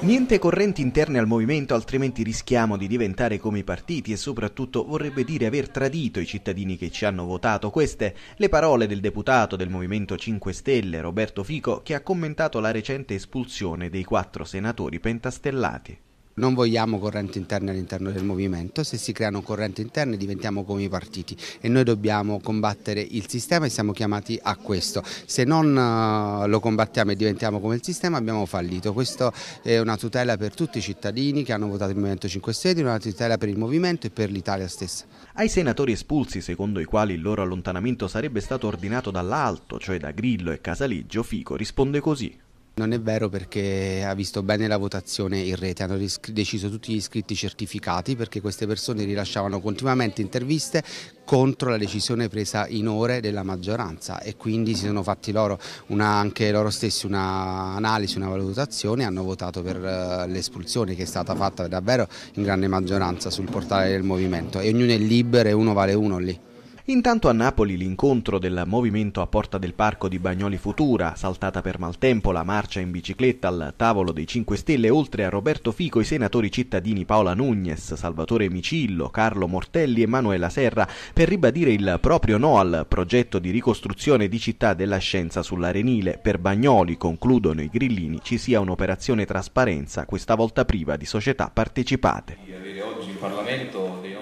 Niente correnti interne al movimento, altrimenti rischiamo di diventare come i partiti e soprattutto vorrebbe dire aver tradito i cittadini che ci hanno votato. Queste le parole del deputato del Movimento 5 Stelle, Roberto Fico, che ha commentato la recente espulsione dei quattro senatori pentastellati. Non vogliamo correnti interne all'interno del movimento, se si creano correnti interne diventiamo come i partiti e noi dobbiamo combattere il sistema e siamo chiamati a questo. Se non eh, lo combattiamo e diventiamo come il sistema abbiamo fallito. Questa è una tutela per tutti i cittadini che hanno votato il Movimento 5 Stelle, una tutela per il movimento e per l'Italia stessa. Ai senatori espulsi, secondo i quali il loro allontanamento sarebbe stato ordinato dall'alto, cioè da Grillo e Casaleggio, Fico risponde così. Non è vero perché ha visto bene la votazione in rete, hanno deciso tutti gli iscritti certificati perché queste persone rilasciavano continuamente interviste contro la decisione presa in ore della maggioranza e quindi si sono fatti loro una, anche loro stessi un'analisi, una valutazione e hanno votato per eh, l'espulsione che è stata fatta davvero in grande maggioranza sul portale del movimento e ognuno è libero e uno vale uno lì. Intanto a Napoli l'incontro del movimento a Porta del Parco di Bagnoli Futura, saltata per maltempo la marcia in bicicletta al tavolo dei 5 Stelle, oltre a Roberto Fico i senatori cittadini Paola Nugnes, Salvatore Micillo, Carlo Mortelli e Manuela Serra per ribadire il proprio no al progetto di ricostruzione di città della scienza sull'Arenile. Per Bagnoli, concludono i grillini, ci sia un'operazione trasparenza, questa volta priva di società partecipate. Avere oggi in Parlamento dei